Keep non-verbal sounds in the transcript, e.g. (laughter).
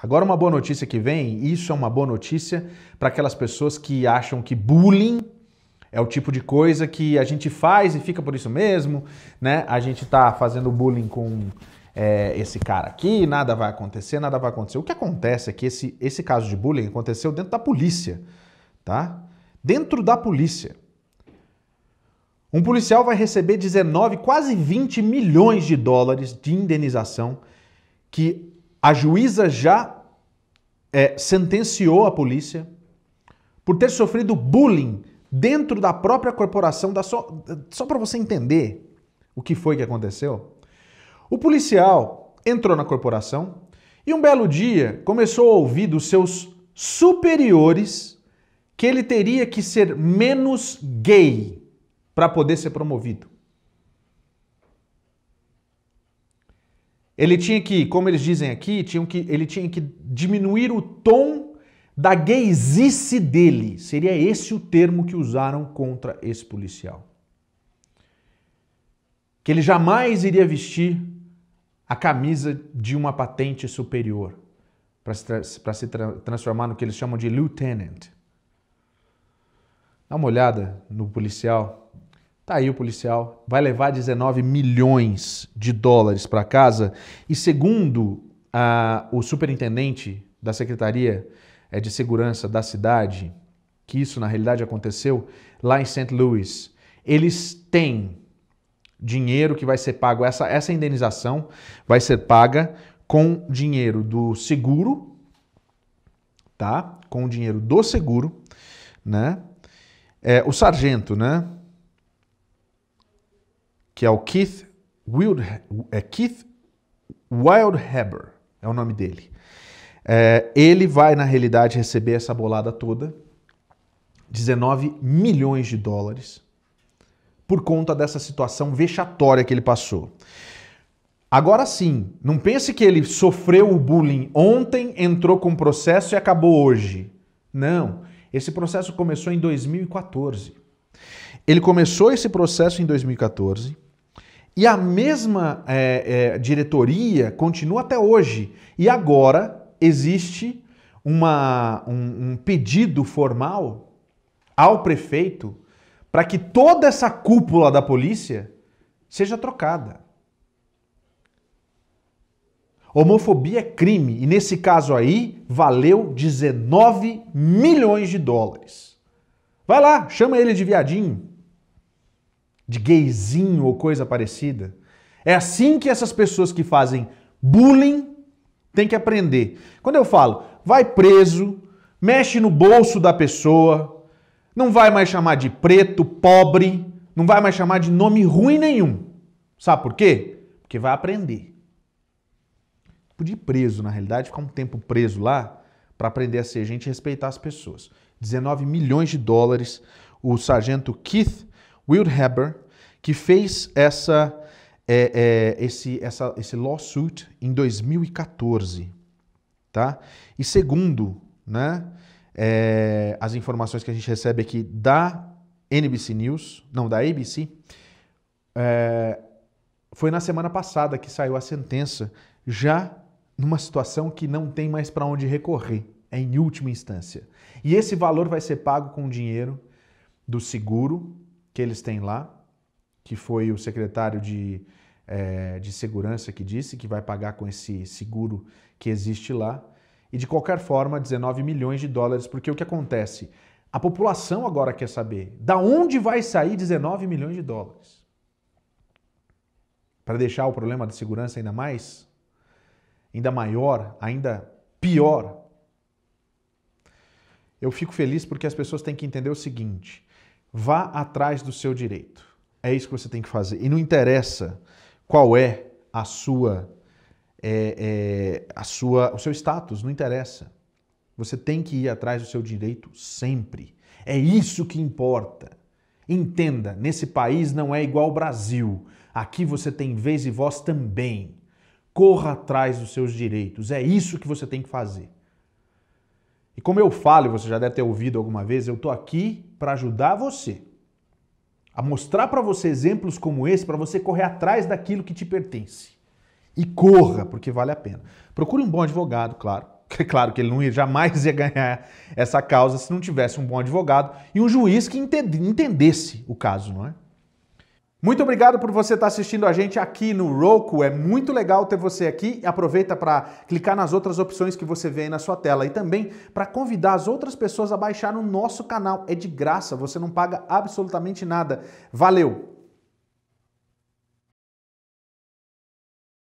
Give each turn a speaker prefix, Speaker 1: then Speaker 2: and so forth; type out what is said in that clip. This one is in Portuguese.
Speaker 1: Agora, uma boa notícia que vem, isso é uma boa notícia para aquelas pessoas que acham que bullying é o tipo de coisa que a gente faz e fica por isso mesmo, né? A gente tá fazendo bullying com é, esse cara aqui, nada vai acontecer, nada vai acontecer. O que acontece é que esse, esse caso de bullying aconteceu dentro da polícia, tá? Dentro da polícia. Um policial vai receber 19, quase 20 milhões de dólares de indenização que a juíza já é, sentenciou a polícia por ter sofrido bullying dentro da própria corporação. Da so... Só para você entender o que foi que aconteceu. O policial entrou na corporação e um belo dia começou a ouvir dos seus superiores que ele teria que ser menos gay para poder ser promovido. Ele tinha que, como eles dizem aqui, tinha que, ele tinha que diminuir o tom da gaysice dele. Seria esse o termo que usaram contra esse policial. Que ele jamais iria vestir a camisa de uma patente superior para se, tra se tra transformar no que eles chamam de lieutenant. Dá uma olhada no policial Tá aí o policial, vai levar 19 milhões de dólares para casa. E segundo a, o superintendente da Secretaria é, de Segurança da cidade, que isso na realidade aconteceu lá em St. Louis, eles têm dinheiro que vai ser pago, essa, essa indenização vai ser paga com dinheiro do seguro, tá? Com dinheiro do seguro, né? É, o sargento, né? que é o Keith, Wild, é Keith Wildhaber, é o nome dele. É, ele vai, na realidade, receber essa bolada toda, 19 milhões de dólares, por conta dessa situação vexatória que ele passou. Agora sim, não pense que ele sofreu o bullying ontem, entrou com o processo e acabou hoje. Não, esse processo começou em 2014. Ele começou esse processo em 2014 e a mesma é, é, diretoria continua até hoje. E agora existe uma, um, um pedido formal ao prefeito para que toda essa cúpula da polícia seja trocada. Homofobia é crime e nesse caso aí valeu 19 milhões de dólares. Vai lá, chama ele de viadinho de gayzinho ou coisa parecida. É assim que essas pessoas que fazem bullying têm que aprender. Quando eu falo, vai preso, mexe no bolso da pessoa, não vai mais chamar de preto, pobre, não vai mais chamar de nome ruim nenhum. Sabe por quê? Porque vai aprender. Podia tipo ir preso, na realidade, ficar um tempo preso lá para aprender a ser gente e respeitar as pessoas. 19 milhões de dólares o sargento Keith Will Haber, que fez essa, é, é, esse, essa, esse lawsuit em 2014. Tá? E segundo né, é, as informações que a gente recebe aqui da NBC News, não, da ABC, é, foi na semana passada que saiu a sentença, já numa situação que não tem mais para onde recorrer, é em última instância. E esse valor vai ser pago com dinheiro do seguro que eles têm lá, que foi o secretário de, é, de segurança que disse que vai pagar com esse seguro que existe lá. E de qualquer forma, 19 milhões de dólares, porque o que acontece? A população agora quer saber da onde vai sair 19 milhões de dólares. Para deixar o problema de segurança ainda mais, ainda maior, ainda pior. Eu fico feliz porque as pessoas têm que entender o seguinte: Vá atrás do seu direito. É isso que você tem que fazer. E não interessa qual é a sua, é, é, a sua, o seu status, não interessa. Você tem que ir atrás do seu direito sempre. É isso que importa. Entenda, nesse país não é igual ao Brasil. Aqui você tem vez e voz também. Corra atrás dos seus direitos. É isso que você tem que fazer. E como eu falo, você já deve ter ouvido alguma vez, eu estou aqui para ajudar você a mostrar para você exemplos como esse, para você correr atrás daquilo que te pertence. E corra, porque vale a pena. Procure um bom advogado, claro. (laughs) É claro que ele não ia, jamais ia ganhar essa causa se não tivesse um bom advogado e um juiz que entendesse o caso, não é? Muito obrigado por você estar assistindo a gente aqui no Roku. É muito legal ter você aqui. Aproveita para clicar nas outras opções que você vê aí na sua tela e também para convidar as outras pessoas a baixar no nosso canal. É de graça, você não paga absolutamente nada. Valeu!